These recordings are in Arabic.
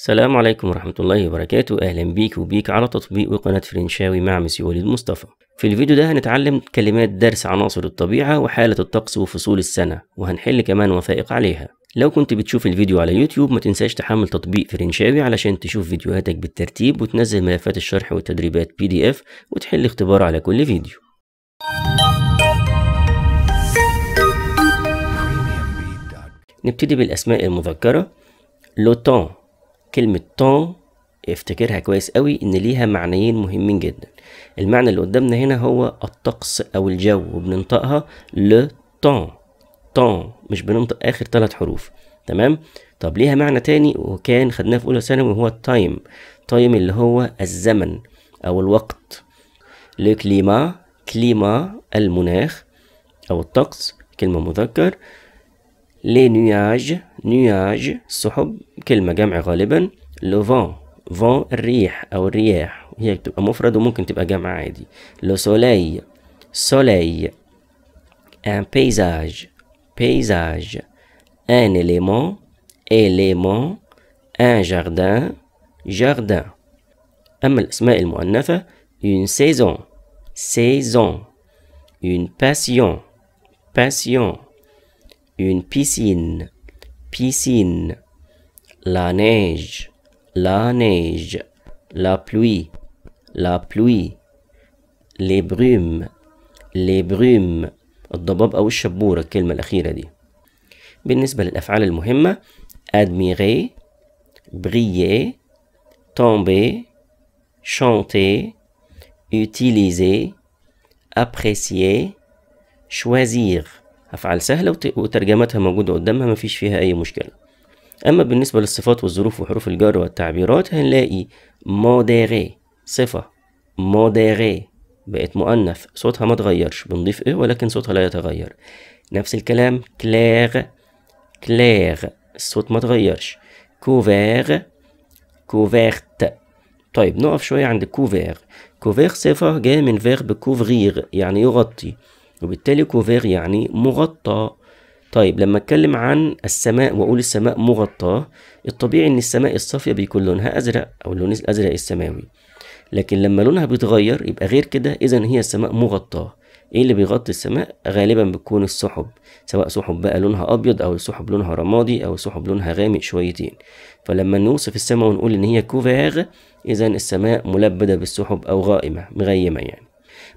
السلام عليكم ورحمة الله وبركاته أهلا بيك وبيك على تطبيق وقناة فرنشاوي مع مسي وليد مصطفى في الفيديو ده هنتعلم كلمات درس عناصر الطبيعة وحالة الطقس وفصول السنة وهنحل كمان وثائق عليها لو كنت بتشوف الفيديو على يوتيوب ما تنساش تحمل تطبيق فرنشاوي علشان تشوف فيديوهاتك بالترتيب وتنزل ملفات الشرح والتدريبات بي دي اف وتحل اختبار على كل فيديو نبتدي بالأسماء المذكرة لوتون كلمة طون افتكرها كويس قوي ان ليها معنيين مهمين جدا المعنى اللي قدامنا هنا هو الطقس او الجو وبننطقها لو طون طون مش بننطق اخر ثلاث حروف تمام طب ليها معنى تاني وكان خدناه في اولى ثانوي وهو التايم تايم اللي هو الزمن او الوقت لو كليما كليما المناخ او الطقس كلمة مذكر les nuages nuages سحب كلمة جمع غالبا le vent vent الريح أو الرياح هي بتبقى مفرد وممكن تبقى جمع عادي Le soleil, soleil. un paysage paysage un élément élément un jardin jardin أما الأسماء المؤنثة une saison saison une passion passion une piscine, piscine, la neige, la neige, la pluie, la pluie, les brumes, les brumes, الضباب أو الشبورة الكلمة الأخيرة دي بالنسبة للأفعال المهمة admirer, briller, tomber, chanter, utiliser, apprécier, choisir أفعال سهلة وترجمتها موجودة قدامها مفيش فيها أي مشكلة أما بالنسبة للصفات والظروف وحروف الجر والتعبيرات هنلاقي موديغي صفة موديغي بقت مؤنث صوتها ما تغيرش بنضيف إيه ولكن صوتها لا يتغير نفس الكلام كلاغ كلاغ الصوت ما تغيرش كوفاغ كوفيرت طيب نقف شوية عند كوفير كوفير صفة جاية من فيرب كوفغيغ يعني يغطي وبالتالي كوفير يعني مغطى طيب لما اتكلم عن السماء واقول السماء مغطاه الطبيعي ان السماء الصافيه بيكون لونها ازرق او اللون الازرق السماوي لكن لما لونها بيتغير يبقى غير كده اذا هي السماء مغطاه ايه اللي بيغطي السماء غالبا بتكون السحب سواء سحب بقى لونها ابيض او سحب لونها رمادي او سحب لونها غامق شويتين فلما نوصف السماء ونقول ان هي كوفاغ اذا السماء ملبده بالسحب او غائمه مغيمه يعني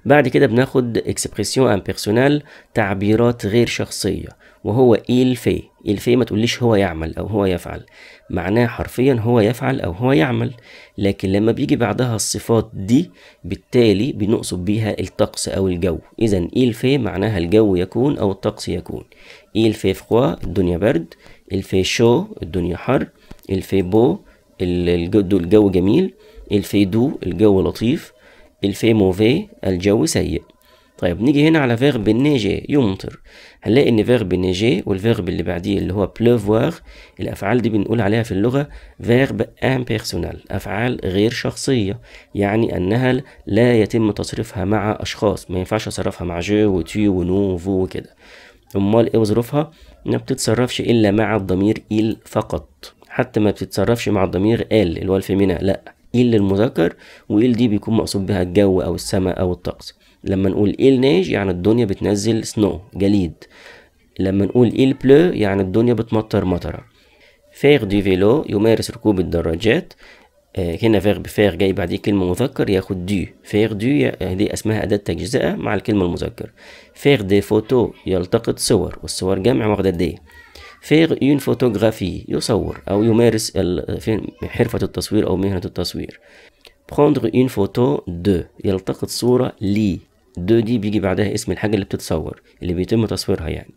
بعد كده بناخد اكسبريسيون ان بيرسونال تعبيرات غير شخصيه وهو إيل في إيل في ما تقوليش هو يعمل أو هو يفعل معناه حرفيا هو يفعل أو هو يعمل لكن لما بيجي بعدها الصفات دي بالتالي بنقصد بيها الطقس أو الجو إذا إيل في معناها الجو يكون أو الطقس يكون إيل في فخوا الدنيا برد إيل في شو الدنيا حر إيل في بو الجو جميل إيل في دو الجو لطيف الفي موفي الجو سيء طيب نيجي هنا على فيرب نيجي يمطر هنلاقي ان فيرب نيجي والفيرب اللي بعديه اللي هو بلوفوار الافعال دي بنقول عليها في اللغه فيرب امبيرسونال افعال غير شخصيه يعني انها لا يتم تصريفها مع اشخاص ما ينفعش اصرفها مع جو وتي ونو وفو وكده امال ايه ظروفها ما بتتصرفش الا مع الضمير ال فقط حتى ما بتتصرفش مع الضمير ال اللي هو الفيمينا لا اللي المذكر اللي دي بيكون مقصود بها الجو أو السماء أو الطقس لما نقول ايه نيج يعني الدنيا بتنزل سنو جليد لما نقول ايه بلو يعني الدنيا بتمطر مطرة فيغ دي فيلو يمارس ركوب الدراجات آه، هنا فيغ بفيغ جاي بعديه كلمة مذكر ياخد دي فيغ دي يعني دي اسمها أداة تجزئة مع الكلمة المذكر فيغ دي فوتو يلتقط صور والصور جمع واخدة دي فيغ اون فوتوغرافي يصور أو يمارس حرفة التصوير أو مهنة التصوير prendre une photo de يلتقط صورة لي دو دي بيجي بعدها اسم الحاجة اللي بتتصور اللي بيتم تصويرها يعني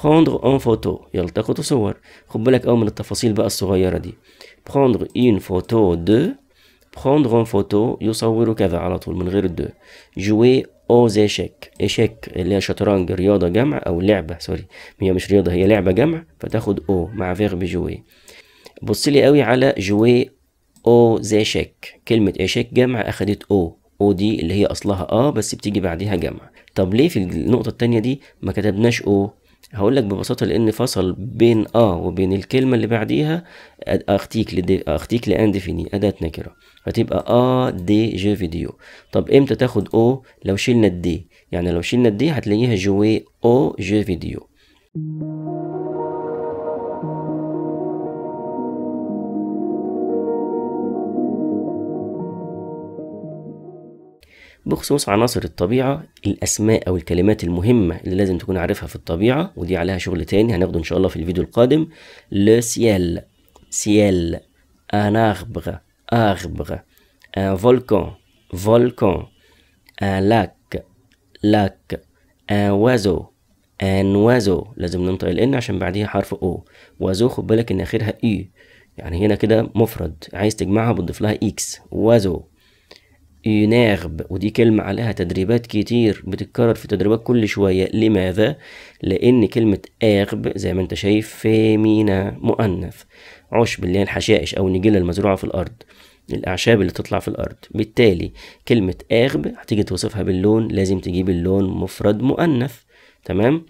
prendre en photo يلتقط صور خد بالك أوي من التفاصيل بقى الصغيرة دي prendre une photo de prendre en photo يصور كذا على طول من غير دو jouer اوزيشيك إيه شيك اللي هي شطرنج رياضة جمع او لعبة سوري هي مش رياضة هي لعبة جمع فتاخد او مع فيرب جوي بص لي قوي على جوي او شيك كلمة إيه شيك جمع اخدت او او دي اللي هي اصلها اه بس بتيجي بعديها جمع طب ليه في النقطة التانية دي ما كتبناش او هقول لك ببساطه لان فصل بين اه وبين الكلمه اللي بعديها اختيك لدي اختيك ديفيني اداه نكره فتبقى اه دي جو فيديو طب امتى تاخد او لو شلنا الدي يعني لو شلنا الدي هتلاقيها جوي او جو فيديو بخصوص عناصر الطبيعة الأسماء أو الكلمات المهمة اللي لازم تكون عارفها في الطبيعة ودي عليها شغل تاني هناخده إن شاء الله في الفيديو القادم لسيال سيال ان arbre arbre un volcan volcan un lac lac un oiseau ان oiseau لازم ننطق الان عشان بعديها حرف او وازو خد بالك ان اخرها اي e. يعني هنا كده مفرد عايز تجمعها بتضيف لها اكس وازو يناغب ودي كلمة عليها تدريبات كتير بتتكرر في تدريبات كل شوية لماذا؟ لأن كلمة أغب زي ما أنت شايف فيمينا مؤنث عشب اللي هي الحشائش أو النجيلة المزروعة في الأرض الأعشاب اللي تطلع في الأرض بالتالي كلمة أغب هتيجي توصفها باللون لازم تجيب اللون مفرد مؤنث تمام؟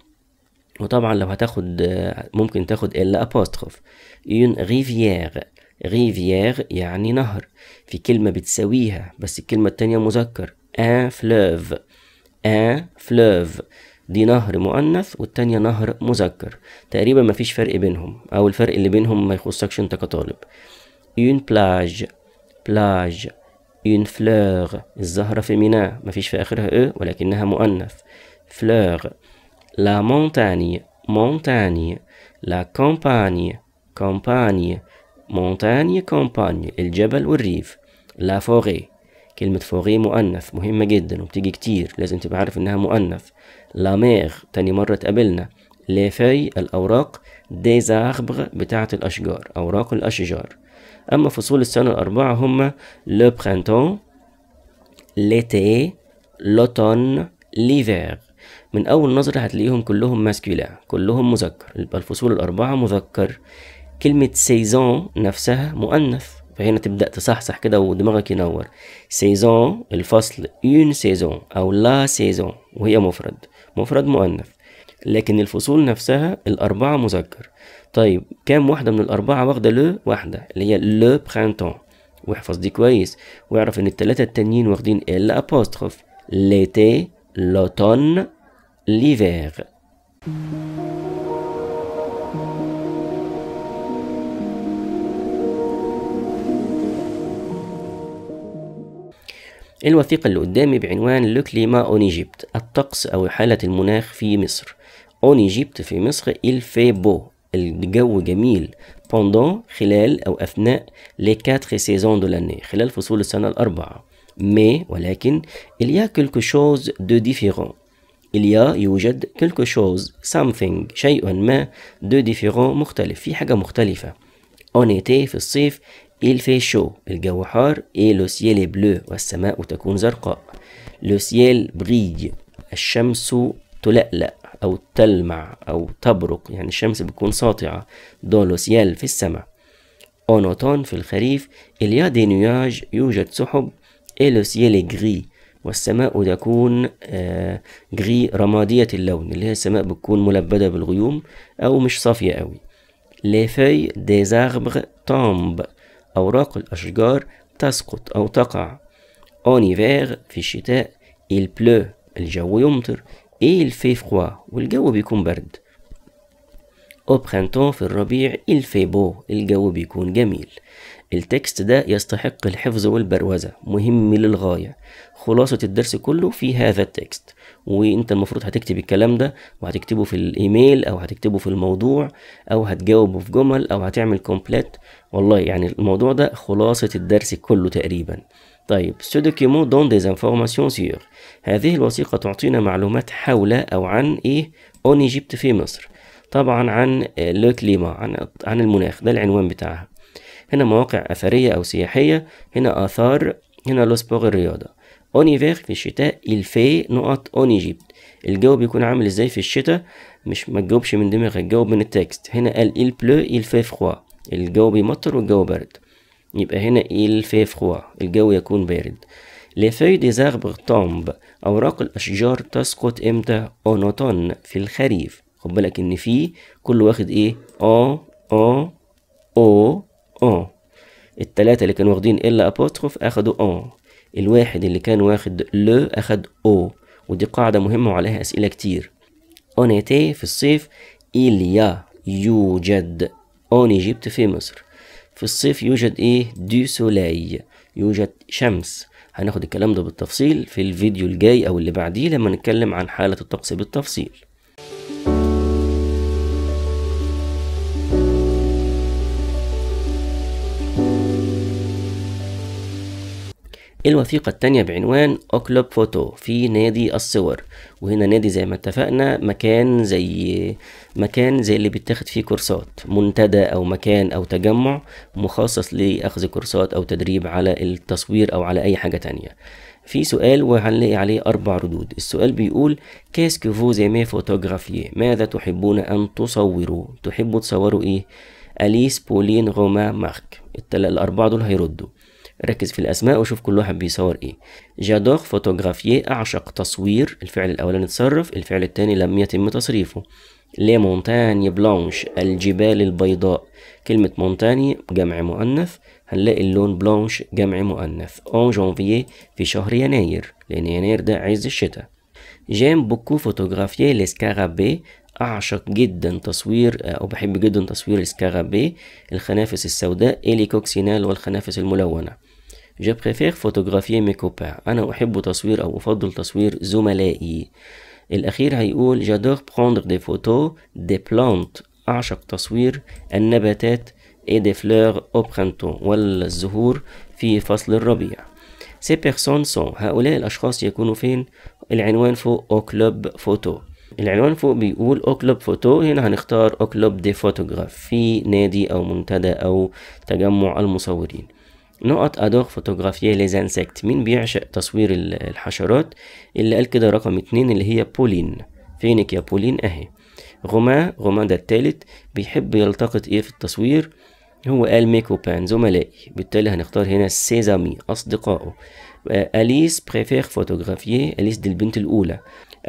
وطبعا لو هتاخد ممكن تاخد إلا أبوستخف يون غيفيير rivière يعني نهر في كلمة بتساويها بس الكلمة التانية مذكر ان فلوف ان فلوف دي نهر مؤنث والتانية نهر مذكر تقريبا ما فيش فرق بينهم او الفرق اللي بينهم ما يخصكش انت كطالب اون بلاج بلاج اون fleur الزهرة في ميناء ما فيش في اخرها ايه ولكنها مؤنث fleur لا مونتاني مونتاني لا كومباني كومباني مونتاني كومباني الجبل والريف لا فوغي كلمة فوغي مؤنث مهمة جدا وبتيجي كتير لازم تبقى عارف إنها مؤنث لا ميغ تاني مرة تقابلنا ليفي الأوراق دي زاربغ بتاعة الأشجار أوراق الأشجار أما فصول السنة الأربعة هما لو برانتون ليتي لوتون ليفير من أول نظرة هتلاقيهم كلهم ماسكيولان كلهم مذكر يبقى الفصول الأربعة مذكر كلمة سيزون نفسها مؤنث فهنا تبدأ تصحصح كده ودماغك ينور سيزون الفصل اون سيزون أو لا سيزون وهي مفرد مفرد مؤنث لكن الفصول نفسها الأربعة مذكر طيب كام واحدة من الأربعة واخدة لو واحدة اللي هي لو برانتون واحفظ دي كويس واعرف إن التلاتة التانيين واخدين ال أبوستروف l'été لوتون ليفير الوثيقة اللي قدامي بعنوان لو كليما اون ايجيبت الطقس او حالة المناخ في مصر اون ايجيبت في مصر il fait بو الجو جميل pendant خلال او اثناء les quatre saisons de l'année خلال فصول السنة الأربعة مي ولكن il y a quelque chose de différent il y a يوجد quelque chose something شيء ما de différent مختلف في حاجة مختلفة اون في الصيف شو الجو حار اي لو سييل بلو والسماء تكون زرقاء لو سييل بريج الشمس تلألأ أو تلمع أو تبرق يعني الشمس بتكون ساطعة لو سيال في السماء أونوتون في الخريف إليا دي نياج يوجد سحب لو سيال جري والسماء تكون غري آه، جري رمادية اللون اللي هي السماء بتكون ملبدة بالغيوم أو مش صافية قوي لي فاي دي زاربر تومب أوراق الأشجار تسقط أو تقع en hiver في الشتاء il pleut الجو يمطر et il fait froid والجو بيكون برد او برينتون في الربيع il fait beau الجو بيكون جميل التكست ده يستحق الحفظ والبروزة مهم للغاية خلاصة الدرس كله في هذا التكست وانت المفروض هتكتب الكلام ده وهتكتبه في الايميل او هتكتبه في الموضوع او هتجاوبه في جمل او هتعمل كومبليت والله يعني الموضوع ده خلاصة الدرس كله تقريبا طيب سو document دون des informations هذه الوثيقة تعطينا معلومات حول أو عن إيه اون ايجيبت في مصر طبعا عن الكليما عن عن المناخ ده العنوان بتاعها هنا مواقع أثرية أو سياحية هنا آثار هنا لوسبوغ الرياضة أونيفير في الشتاء الفي نقط أونيجيبت الجو بيكون عامل ازاي في الشتاء مش ما تجاوبش من دماغك جاوب من التكست هنا قال إل بلو إل في فخوا الجو بيمطر والجو بارد يبقى هنا إل في فخوا الجو يكون بارد لي feuilles دي زاربغ تومب أوراق الأشجار تسقط إمتى؟ أونوتون في الخريف خد بالك ان في كله واخد ايه آه، آه، او او آه. او او التلاتة اللي كانوا واخدين الا ابوستروف اخدوا او الواحد اللي كان واخد لو اخد او ودي قاعدة مهمة وعليها اسئلة كتير اونيتي في الصيف إليا يوجد اون ايجيبت في مصر في الصيف يوجد ايه دي سولاي يوجد شمس هناخد الكلام ده بالتفصيل في الفيديو الجاي او اللي بعديه لما نتكلم عن حالة الطقس بالتفصيل الوثيقة التانية بعنوان أوكلوب فوتو في نادي الصور وهنا نادي زي ما اتفقنا مكان زي مكان زي اللي بيتاخد فيه كورسات منتدى أو مكان أو تجمع مخصص لأخذ كورسات أو تدريب على التصوير أو على أي حاجة تانية في سؤال وهنلاقي عليه أربع ردود السؤال بيقول كاس فو زي ما ماذا تحبون أن تصوروا تحبوا تصوروا إيه أليس بولين روما مارك الأربعة دول هيردوا ركز في الأسماء وشوف كل واحد بيصور إيه جادور فوتوغرافيي أعشق تصوير الفعل الأولاني تصرف الفعل الثاني لم يتم تصريفه لي مونتاني بلانش الجبال البيضاء كلمة مونتاني جمع مؤنث هنلاقي اللون بلانش جمع مؤنث اون جانفيي في شهر يناير لأن يناير ده عز الشتاء جيم بوكو فوتوغرافيي لسكارابي أعشق جدا تصوير أو بحب جدا تصوير السكارابي الخنافس السوداء كوكسينال والخنافس الملونة Je préfère photographier mes copains. أنا أحب تصوير أو أفضل تصوير زملائي. الأخير هيقول j'adore prendre des photos des plantes. أعشق تصوير النباتات et des fleurs au printemps والزهور في فصل الربيع. Ces personnes sont هؤلاء الأشخاص يكونوا فين؟ العنوان فوق au club فوتو. العنوان فوق بيقول او كلوب فوتو هنا هنختار او كلوب دي فوتوغراف في نادي او منتدى او تجمع المصورين نقط ادوغ فوتوغرافية لزانسكت مين بيعشق تصوير الحشرات اللي قال كده رقم اتنين اللي هي بولين فينك يا بولين اهي غما غما ده التالت بيحب يلتقط ايه في التصوير هو قال ميكو بان زملائي بالتالي هنختار هنا سيزامي أصدقائه آه، أليس بريفير فوتوغرافية أليس دي البنت الأولى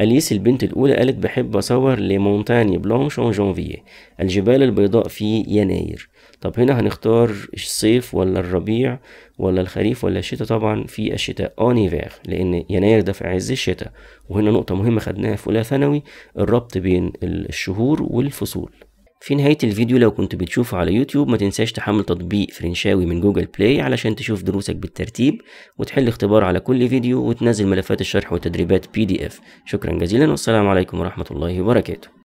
أليس البنت الأولى قالت بحب أصور لي مونتاني بلانش أون جانفيي الجبال البيضاء في يناير طب هنا هنختار الصيف ولا الربيع ولا الخريف ولا الشتاء طبعا في الشتاء اونيفير لان يناير ده في عز الشتاء وهنا نقطه مهمه خدناها في اولى ثانوي الربط بين الشهور والفصول في نهاية الفيديو لو كنت بتشوفه على يوتيوب ما تنساش تحمل تطبيق فرنشاوي من جوجل بلاي علشان تشوف دروسك بالترتيب وتحل اختبار على كل فيديو وتنزل ملفات الشرح والتدريبات بي دي اف شكرا جزيلا والسلام عليكم ورحمة الله وبركاته